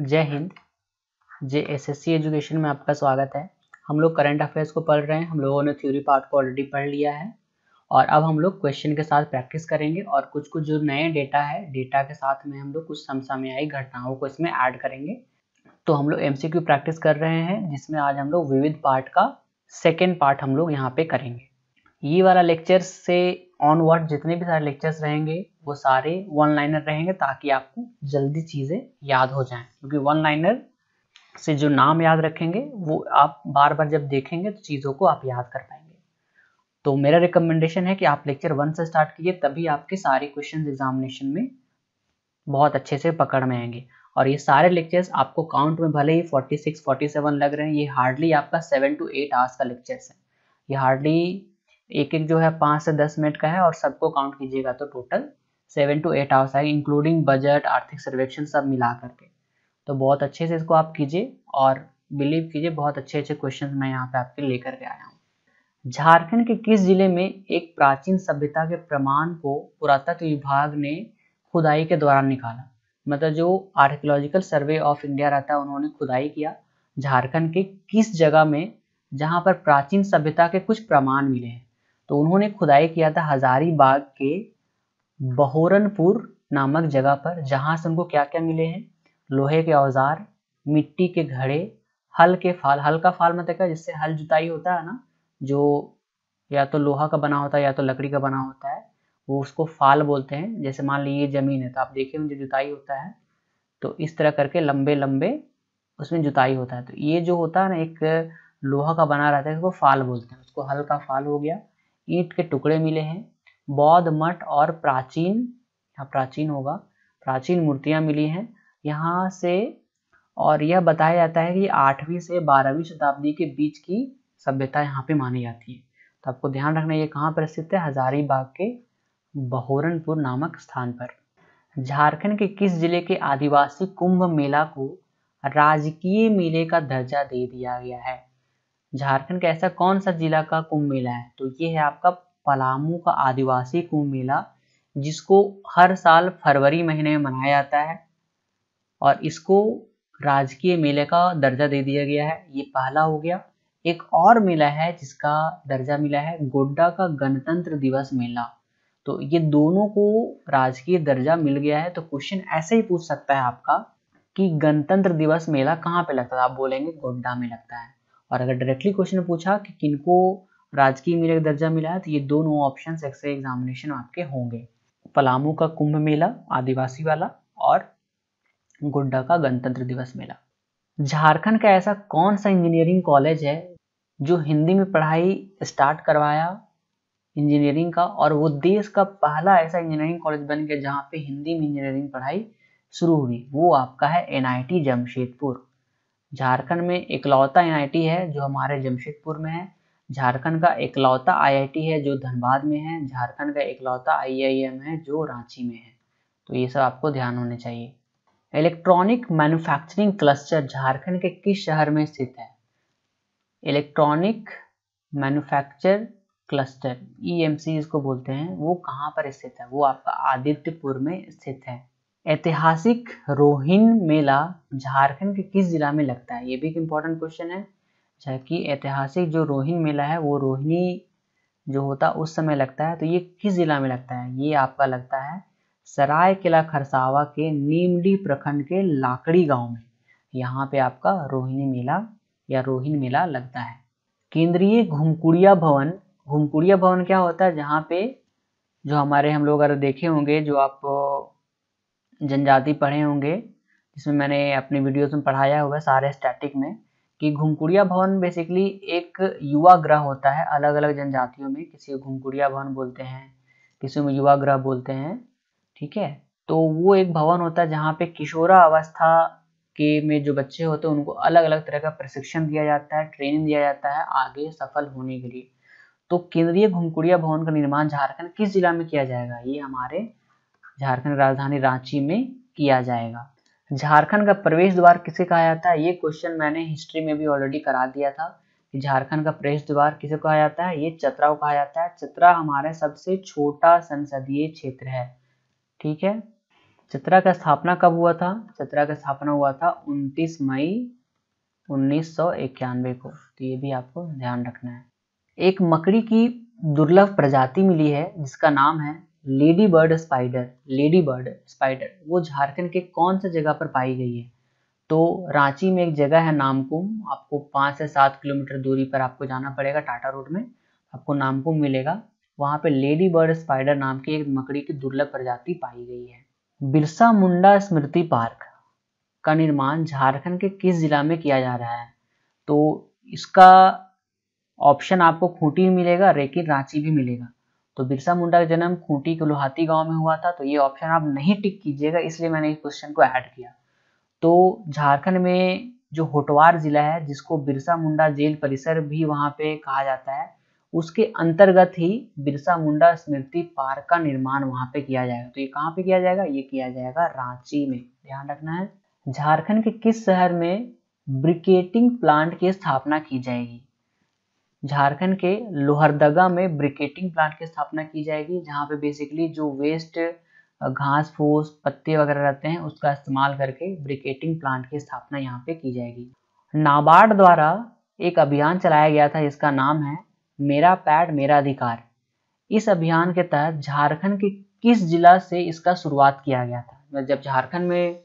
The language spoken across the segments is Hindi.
जय हिंद J S S C education में आपका स्वागत है हम लोग करंट अफेयर्स को पढ़ रहे हैं हम लोगों ने थ्योरी पार्ट को ऑलरेडी पढ़ लिया है और अब हम लोग क्वेश्चन के साथ प्रैक्टिस करेंगे और कुछ कुछ जो नए डेटा है डेटा के साथ में हम लोग कुछ समसामयिक घटनाओं को इसमें ऐड करेंगे तो हम लोग एम प्रैक्टिस कर रहे हैं जिसमें आज हम लोग विविध पार्ट का सेकेंड पार्ट हम लोग यहाँ पे करेंगे ये वाला लेक्चर से ऑनवर्ड जितने भी सारे लेक्चर्स रहेंगे वो सारे वन लाइनर रहेंगे ताकि आपको जल्दी चीज़ें याद हो जाएं क्योंकि वन लाइनर से जो नाम याद रखेंगे वो आप बार बार जब देखेंगे तो चीज़ों को आप याद कर पाएंगे तो मेरा रिकमेंडेशन है कि आप लेक्चर वन से स्टार्ट कीजिए तभी आपके सारे क्वेश्चन एग्जामिनेशन में बहुत अच्छे से पकड़ में आएंगे और ये सारे लेक्चर्स आपको काउंट में भले ही 46, 47 लग रहे हैं ये हार्डली आपका सेवन टू एट आवर्स का लेक्चर्स है ये हार्डली एक एक जो है पाँच से दस मिनट का है और सबको काउंट कीजिएगा तो total seven to eight hours आएगा इंक्लूडिंग बजट आर्थिक सर्वेक्षण सब मिला करके तो बहुत अच्छे से इसको आप कीजिए और बिलीव कीजिए बहुत अच्छे अच्छे क्वेश्चन मैं यहाँ पे आपके लेकर के आया हूँ झारखंड के किस जिले में एक प्राचीन सभ्यता के प्रमाण को पुरातत्व विभाग ने खुदाई के दौरान निकाला मतलब जो आर्कियोलॉजिकल सर्वे ऑफ इंडिया रहता है उन्होंने खुदाई किया झारखंड के किस जगह में जहाँ पर प्राचीन सभ्यता के कुछ प्रमाण मिले हैं तो उन्होंने खुदाई किया था हजारीबाग के बहोरनपुर नामक जगह पर जहां से उनको क्या क्या मिले हैं लोहे के औजार मिट्टी के घड़े हल के फाल हल का फाल मतलब क्या जिससे हल जुताई होता है ना जो या तो लोहा का बना होता है या तो लकड़ी का बना होता है वो उसको फाल बोलते हैं जैसे मान लीजिए ज़मीन है तो आप देखिए जो जुताई होता है तो इस तरह करके लंबे लंबे उसमें जुताई होता है तो ये जो होता है ना एक लोहा का बना रहता है उसको फाल बोलते हैं उसको हल का फाल हो गया ईंट के टुकड़े मिले हैं बौद्ध मठ और प्राचीन प्राचीन होगा प्राचीन मूर्तियां मिली हैं यहाँ से और यह बताया जाता है कि आठवीं से बारहवीं शताब्दी के बीच की सभ्यता यहाँ पे मानी जाती है तो आपको ध्यान रखना ये कहाँ पर स्थित है हजारीबाग के बहोरनपुर नामक स्थान पर झारखंड के किस जिले के आदिवासी कुंभ मेला को राजकीय मेले का दर्जा दे दिया गया है झारखंड का ऐसा कौन सा जिला का कुंभ मेला है तो ये है आपका पलामू का आदिवासी कुंभ मेला जिसको हर साल फरवरी महीने में मनाया जाता है और इसको राजकीय मेले का दर्जा दे दिया गया है ये पहला हो गया एक और मेला है जिसका दर्जा मिला है गोड्डा का गणतंत्र दिवस मेला तो ये दोनों को राजकीय दर्जा मिल गया है तो क्वेश्चन ऐसे ही पूछ सकता है आपका कि गणतंत्र दिवस मेला कहाँ पे लगता है आप बोलेंगे गोड्डा में लगता है और अगर डायरेक्टली क्वेश्चन पूछा कि किनको राजकीय मेले का दर्जा मिला है तो ये दोनों ऑप्शन एक्सरे एग्जामिनेशन आपके होंगे पलामू का कुंभ मेला आदिवासी वाला और गोड्डा का गणतंत्र दिवस मेला झारखंड का ऐसा कौन सा इंजीनियरिंग कॉलेज है जो हिंदी में पढ़ाई स्टार्ट करवाया इंजीनियरिंग का और वो देश का पहला ऐसा इंजीनियरिंग कॉलेज बन गया जहाँ पे हिंदी में इंजीनियरिंग पढ़ाई शुरू हुई वो आपका है एनआईटी जमशेदपुर झारखंड में इकलौता एनआईटी है जो हमारे जमशेदपुर में है झारखंड का इकलौता आईआईटी है जो धनबाद में है झारखंड का इकलौता आईआईएम है जो रांची में है तो ये सब आपको ध्यान होने चाहिए इलेक्ट्रॉनिक मैन्युफैक्चरिंग क्लस्टर झारखंड के किस शहर में स्थित है electronic manufacture cluster E e इसको बोलते हैं वो कहाँ पर स्थित है वो आपका आदित्यपुर में स्थित है ऐतिहासिक रोहिन मेला झारखंड के किस जिला में लगता है ये भी एक इम्पोर्टेंट क्वेश्चन है अच्छा कि ऐतिहासिक जो रोहिन मेला है वो रोहिणी जो होता है उस समय लगता है तो ये किस जिला में लगता है ये आपका लगता है सराय किला खरसावा के नीमडी प्रखंड के लाकड़ी गांव में यहाँ पे आपका रोहिणी मेला या रोहिण मेला लगता है केंद्रीय घुमकुड़िया भवन घुमकुड़िया भवन क्या होता है जहाँ पे जो हमारे हम लोग अगर देखे होंगे जो आप जनजाति पढ़े होंगे जिसमें मैंने अपने वीडियोस में पढ़ाया हुआ है सारे स्टैटिक में कि घुमकुड़िया भवन बेसिकली एक युवा ग्रह होता है अलग अलग जनजातियों में किसी को घुमकुड़िया भवन बोलते हैं किसी में युवा ग्रह बोलते हैं ठीक है तो वो एक भवन होता है जहाँ पे किशोरा अवस्था के में जो बच्चे होते हैं उनको अलग अलग तरह का प्रशिक्षण दिया जाता है ट्रेनिंग दिया जाता है आगे सफल होने के लिए तो केंद्रीय घुमकुड़िया भवन का निर्माण झारखंड किस जिला में किया जाएगा ये हमारे झारखंड राजधानी रांची में किया जाएगा झारखंड का प्रवेश द्वार किसे कहा जाता है ये क्वेश्चन मैंने हिस्ट्री में भी ऑलरेडी करा दिया था झारखंड का प्रवेश द्वार किसे कहा जाता है ये चतरा को कहा जाता है चतरा हमारे सबसे छोटा संसदीय क्षेत्र है ठीक है चतरा का स्थापना कब हुआ था चतरा का स्थापना हुआ था 29 मई उन्नीस को तो ये भी आपको ध्यान रखना है एक मकड़ी की दुर्लभ प्रजाति मिली है जिसका नाम है lady bird spider lady bird spider वो झारखंड के कौन से जगह पर पाई गई है तो रांची में एक जगह है नामकुम आपको पाँच से सात किलोमीटर दूरी पर आपको जाना पड़ेगा टाटा रोड में आपको नामकुम मिलेगा वहाँ पे लेडी बर्ड स्पाइडर नाम की एक मकड़ी की दुर्लभ प्रजाति पाई गई है बिरसा मुंडा स्मृति पार्क का निर्माण झारखंड के किस जिला में किया जा रहा है तो इसका ऑप्शन आपको खूंटी मिलेगा लेकिन रांची भी मिलेगा तो बिरसा मुंडा का जन्म खूंटी के लोहाती गांव में हुआ था तो ये ऑप्शन आप नहीं टिक कीजिएगा इसलिए मैंने इस क्वेश्चन को ऐड किया तो झारखंड में जो होटवार जिला है जिसको बिरसा मुंडा जेल परिसर भी वहां पे कहा जाता है उसके अंतर्गत ही बिरसा मुंडा स्मृति पार्क का निर्माण वहां पे किया जाएगा तो ये कहाँ पे किया जाएगा ये किया जाएगा रांची में ध्यान रखना है झारखंड के किस शहर में ब्रिकेटिंग प्लांट की स्थापना की जाएगी झारखंड के लोहरदगा में ब्रिकेटिंग प्लांट की स्थापना की जाएगी जहाँ पे बेसिकली जो वेस्ट घास फूस पत्ते वगैरह रहते हैं उसका इस्तेमाल करके ब्रिकेटिंग प्लांट की स्थापना यहाँ पे की जाएगी नाबार्ड द्वारा एक अभियान चलाया गया था जिसका नाम है मेरा पैड मेरा अधिकार इस अभियान के तहत झारखंड के किस जिला से इसका शुरुआत किया गया था मतलब जब झारखंड में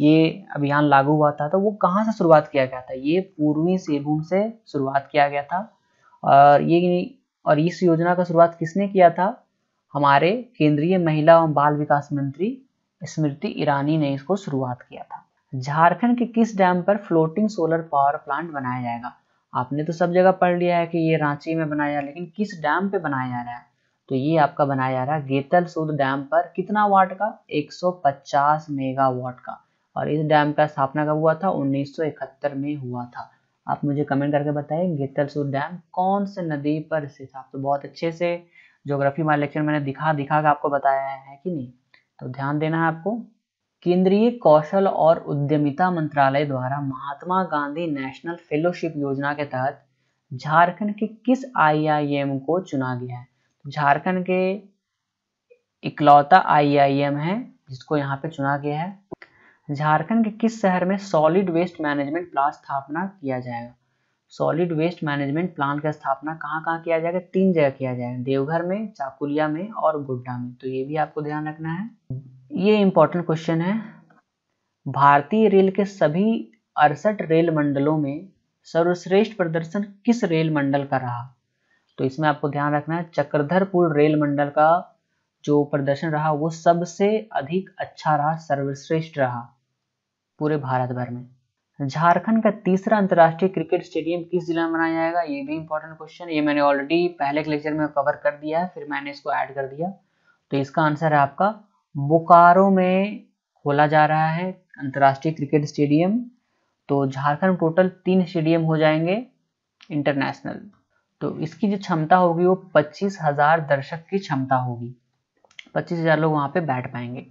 ये अभियान लागू हुआ था तो वो कहाँ से शुरुआत किया गया था ये पूर्वी सिंहभूम से शुरुआत किया गया था और ये और इस योजना का शुरुआत किसने किया था हमारे केंद्रीय महिला एवं बाल विकास मंत्री स्मृति ईरानी ने इसको शुरुआत किया था झारखंड के किस डैम पर फ्लोटिंग सोलर पावर प्लांट बनाया जाएगा आपने तो सब जगह पढ़ लिया है कि ये रांची में बनाया लेकिन किस डैम पे बनाया जा रहा है तो ये आपका बनाया जा रहा है गेतल सुद डैम पर कितना वाट का 150 मेगावाट का और इस डैम का स्थापना कब हुआ था 1971 में हुआ था आप मुझे कमेंट करके बताइए गेतलसूद डैम कौन से नदी पर स्थित है आप तो बहुत अच्छे से ज्योग्राफी वाला लेक्चर मैंने दिखा दिखा के आपको बताया है कि नहीं तो ध्यान देना है आपको केंद्रीय कौशल और उद्यमिता मंत्रालय द्वारा महात्मा गांधी नेशनल फेलोशिप योजना के तहत झारखंड के किस आईआईएम को चुना गया है झारखंड के इकलौता आईआईएम है जिसको यहाँ पे चुना गया है झारखंड के किस शहर में सॉलिड वेस्ट मैनेजमेंट प्लान स्थापना किया जाएगा सॉलिड वेस्ट मैनेजमेंट प्लान का स्थापना कहाँ कहाँ किया जाएगा तीन जगह किया जाएगा देवघर में चाकुलिया में और गोड्डा में तो ये भी आपको ध्यान रखना है ये इंपॉर्टेंट क्वेश्चन है भारतीय रेल के सभी अड़सठ रेल मंडलों में सर्वश्रेष्ठ प्रदर्शन किस रेल मंडल का रहा तो इसमें आपको ध्यान रखना है चक्रधरपुर रेल मंडल का जो प्रदर्शन रहा वो सबसे अधिक अच्छा रहा सर्वश्रेष्ठ रहा पूरे भारत भर में झारखंड का तीसरा अंतर्राष्ट्रीय क्रिकेट स्टेडियम किस जिला में बनाया जाएगा ये भी इंपॉर्टेंट क्वेश्चन ये मैंने ऑलरेडी पहले के लेक्चर में कवर कर दिया है फिर मैंने इसको ऐड कर दिया तो इसका आंसर है आपका बोकारो में खोला जा रहा है अंतर्राष्ट्रीय क्रिकेट स्टेडियम तो झारखंड टोटल तीन स्टेडियम हो जाएंगे इंटरनेशनल तो इसकी जो क्षमता होगी वो पच्चीस हजार दर्शक की क्षमता होगी पच्चीस हजार लोग वहाँ पे बैठ पाएंगे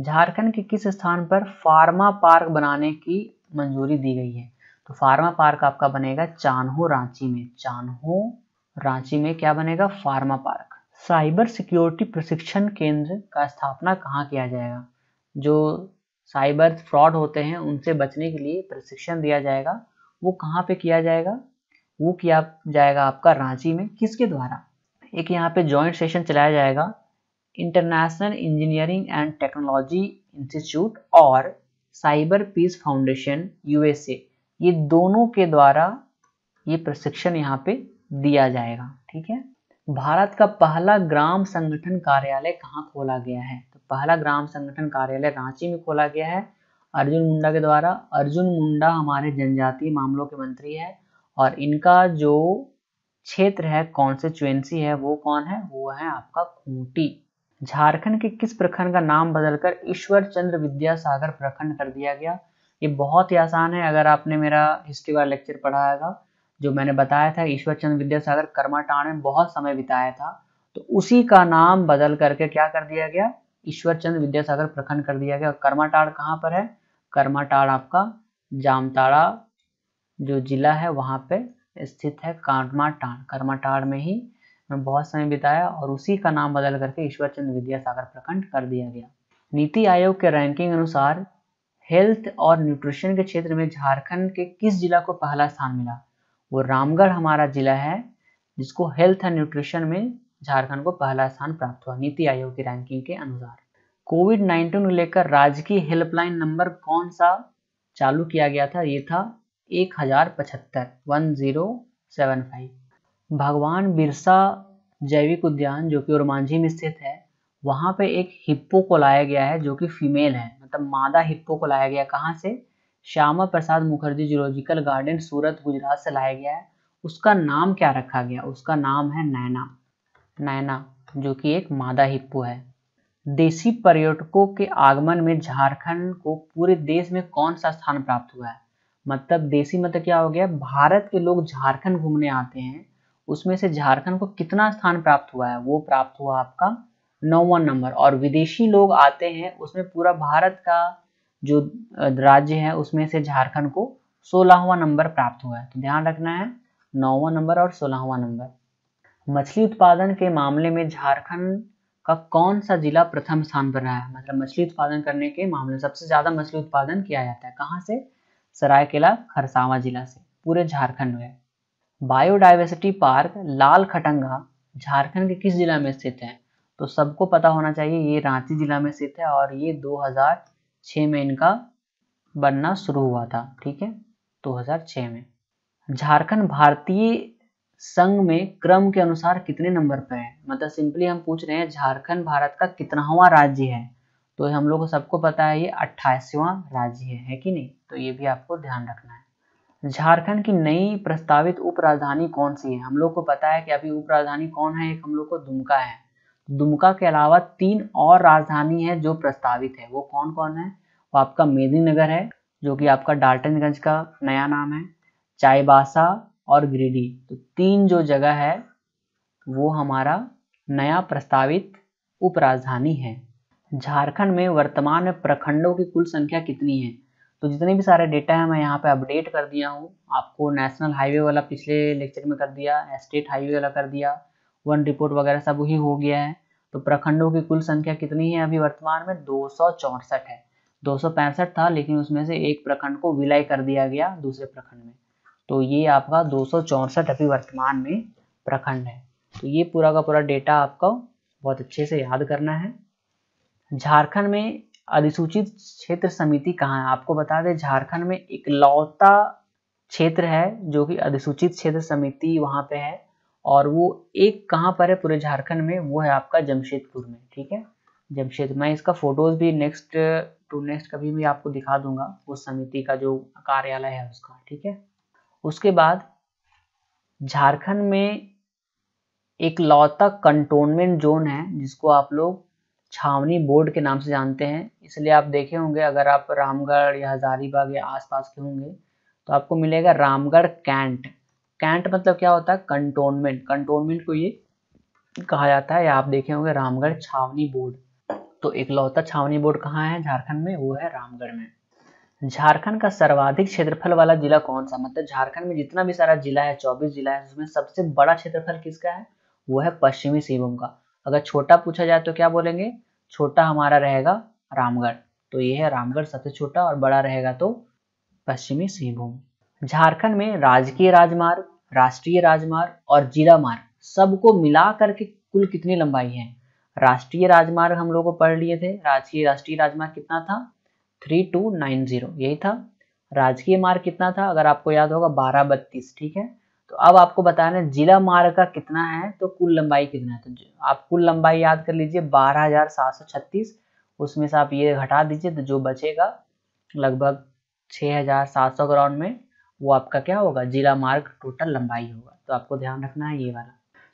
झारखंड के किस स्थान पर फार्मा पार्क बनाने की मंजूरी दी गई है तो फार्मा पार्क आपका बनेगा चानहो रांची में चानहो रांची में क्या बनेगा फार्मा पार्क साइबर सिक्योरिटी प्रशिक्षण केंद्र का स्थापना कहाँ किया जाएगा जो साइबर फ्रॉड होते हैं उनसे बचने के लिए प्रशिक्षण दिया जाएगा वो कहाँ पे किया जाएगा वो किया जाएगा आपका रांची में किसके द्वारा एक यहाँ पे जॉइंट सेशन चलाया जाएगा international engineering and technology institute और साइबर पीस फाउंडेशन यूएसए ये दोनों के द्वारा ये प्रशिक्षण यहाँ पे दिया जाएगा ठीक है भारत का पहला ग्राम संगठन कार्यालय कहाँ खोला गया है तो पहला ग्राम संगठन कार्यालय रांची में खोला गया है अर्जुन मुंडा के द्वारा अर्जुन मुंडा हमारे जनजातीय मामलों के मंत्री है और इनका जो क्षेत्र है कॉन्स्टिट्युएंसी है वो कौन है वो है आपका खूंटी झारखंड के किस प्रखंड का नाम बदलकर ईश्वर चंद्र विद्यासागर प्रखंड कर दिया गया ये बहुत ही आसान है अगर आपने मेरा हिस्ट्री वाला लेक्चर पढ़ाया था जो मैंने बताया था ईश्वर चंद्र विद्यासागर कर्माटाण में बहुत समय बिताया था तो उसी का नाम बदल करके क्या कर दिया गया ईश्वर चंद्र विद्यासागर प्रखंड कर दिया गया और कर्माटाड़ कहाँ पर है कर्माटाड़ आपका जामताड़ा जो जिला है वहाँ पे स्थित है कर्माटाड़ कर्माटाड़ में ही में बहुत समय बिताया और उसी का नाम बदल करके ईश्वर चंद्र विद्यासागर प्रखंड कर दिया गया नीति आयोग के रैंकिंग अनुसार हेल्थ और न्यूट्रिशन के क्षेत्र में झारखंड के किस जिला को पहला स्थान मिला वो रामगढ़ हमारा जिला है जिसको हेल्थ एंड न्यूट्रिशन में झारखंड को पहला स्थान प्राप्त हुआ नीति आयोग की रैंकिंग के अनुसार कोविड नाइन्टीन को लेकर राज्य की हेल्पलाइन नंबर कौन सा चालू किया गया था ये था एक हजार पचहत्तर वन जीरो सेवन फाइव भगवान बिरसा जैविक उद्यान जो कि रोमांझी में स्थित है वहाँ पे एक हिप्पो को लाया गया है जो कि फीमेल है मतलब मादा हिप्पो को लाया गया कहाँ से श्यामा प्रसाद मुखर्जी जूलॉजिकल गार्डन सूरत गुजरात से लाया गया है उसका नाम क्या रखा गया उसका नाम है नैना नैना जो कि एक मादा हिप्पो है देसी पर्यटकों के आगमन में झारखंड को पूरे देश में कौन सा स्थान प्राप्त हुआ है मतलब देसी मतलब क्या हो गया भारत के लोग झारखंड घूमने आते हैं उसमें से झारखंड को कितना स्थान प्राप्त हुआ है वो प्राप्त हुआ आपका नौवा नंबर और विदेशी लोग आते हैं उसमें पूरा भारत का जो राज्य है उसमें से झारखंड को सोलहवा नंबर प्राप्त हुआ है तो ध्यान रखना है नौवा नंबर और सोलहवा नंबर मछली उत्पादन के मामले में झारखंड का कौन सा जिला प्रथम स्थान पर रहा है मतलब मछली उत्पादन करने के मामले में सबसे ज़्यादा मछली उत्पादन किया जाता है कहाँ से सरायकेला खरसावा जिला से पूरे झारखंड में बायोडाइवर्सिटी पार्क लाल खटंगा झारखंड के किस जिला में स्थित है तो सबको पता होना चाहिए ये रांची जिला में स्थित है और ये 2006 में इनका बनना शुरू हुआ था ठीक है 2006 में झारखंड भारतीय संघ में क्रम के अनुसार कितने नंबर पर है मतलब सिंपली हम पूछ रहे हैं झारखंड भारत का कितनावा राज्य है तो हम लोग सबको पता है ये अट्ठाईसवां राज्य है, है कि नहीं तो ये भी आपको ध्यान रखना है झारखंड की नई प्रस्तावित उपराजधानी कौन सी है हम लोग को पता है कि अभी उपराजधानी कौन है एक हम लोग को दुमका है दुमका के अलावा तीन और राजधानी है जो प्रस्तावित है वो कौन कौन है वो आपका मेदिनीनगर है जो कि आपका डाल्टनगंज का नया नाम है चाईबासा और गिरिडीह तो तीन जो जगह है वो हमारा नया प्रस्तावित उपराजधानी है झारखंड में वर्तमान में प्रखंडों की कुल संख्या कितनी है तो जितने भी सारे डेटा है मैं यहाँ पे अपडेट कर दिया हूँ आपको नेशनल हाईवे वाला पिछले लेक्चर में कर दिया स्टेट हाईवे वाला कर दिया वन रिपोर्ट वगैरह सब वही हो गया है तो प्रखंडों की कुल संख्या कितनी है अभी वर्तमान में दो है दो था लेकिन उसमें से एक प्रखंड को विलय कर दिया गया दूसरे प्रखंड में तो ये आपका दो अभी वर्तमान में प्रखंड है तो ये पूरा का पूरा डेटा आपको बहुत अच्छे से याद करना है झारखंड में अधिसूचित क्षेत्र समिति कहाँ है आपको बता दें झारखंड में इकलौता क्षेत्र है जो कि अधिसूचित क्षेत्र समिति वहाँ पे है और वो एक कहाँ पर है पूरे झारखंड में वो है आपका जमशेदपुर में ठीक है जमशेद मैं इसका फोटोज भी नेक्स्ट टू नेक्स्ट कभी भी आपको दिखा दूंगा उस समिति का जो कार्यालय है उसका ठीक है उसके बाद झारखंड में एक लौता कंटोनमेंट जोन है जिसको आप लोग छावनी बोर्ड के नाम से जानते हैं इसलिए आप देखे होंगे अगर आप रामगढ़ या हजारीबाग या आसपास के होंगे तो आपको मिलेगा रामगढ़ कैंट कैंट मतलब क्या होता है कंटोनमेंट कंटोनमेंट को ये कहा जाता है या आप देखे होंगे रामगढ़ छावनी बोर्ड तो एक लौता छावनी बोर्ड कहाँ है झारखंड में वो है रामगढ़ में झारखंड का सर्वाधिक क्षेत्रफल वाला जिला कौन सा मतलब झारखंड में जितना भी सारा जिला है चौबीस जिला है उसमें सबसे बड़ा क्षेत्रफल किसका है वो है पश्चिमी सिंहभूम का अगर छोटा पूछा जाए तो क्या बोलेंगे छोटा हमारा रहेगा रामगढ़ तो ये है रामगढ़ सबसे छोटा और बड़ा रहेगा तो पश्चिमी सिंहभूम झारखंड में राजकीय राजमार्ग राष्ट्रीय राजमार्ग और जिला मार्ग सबको मिला करके कुल कितनी लंबाई है राष्ट्रीय राजमार्ग हम लोगों को पढ़ लिए थे राजकीय राष्ट्रीय राजमार्ग कितना था थ्री टू नाइन जीरो यही था राजकीय मार्ग कितना था अगर आपको याद होगा बारह बत्तीस ठीक है तो अब आपको बताना है जिला मार्ग का कितना है तो कुल लंबाई कितना है तो आप कुल लंबाई याद कर लीजिए बारह हजार सात सौ छत्तीस उसमें से आप ये घटा दीजिए तो जो बचेगा लगभग छः हजार सात सौ ग्राउंड में वो आपका क्या होगा जिला मार्ग टोटल लंबाई होगा तो आपको ध्यान रखना है ये वाला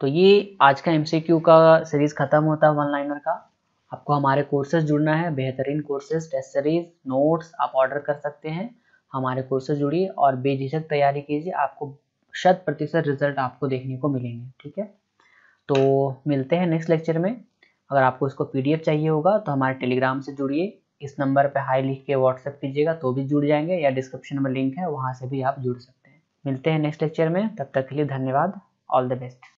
तो ये आज का एम का सीरीज़ ख़त्म होता है वन लाइनर का आपको हमारे कोर्सेज जुड़ना है बेहतरीन कोर्सेज टेस्ट सीरीज नोट्स आप ऑर्डर कर सकते हैं हमारे कोर्सेज जुड़िए और बेझिझक तैयारी कीजिए आपको शत प्रतिशत रिजल्ट आपको देखने को मिलेंगे ठीक है तो मिलते हैं नेक्स्ट लेक्चर में अगर आपको इसको पीडीएफ चाहिए होगा तो हमारे टेलीग्राम से जुड़िए इस नंबर पर हाई लिख के व्हाट्सएप कीजिएगा तो भी जुड़ जाएंगे या डिस्क्रिप्शन में लिंक है वहाँ से भी आप जुड़ सकते हैं मिलते हैं नेक्स्ट लेक्चर में तब तक के लिए धन्यवाद ऑल द बेस्ट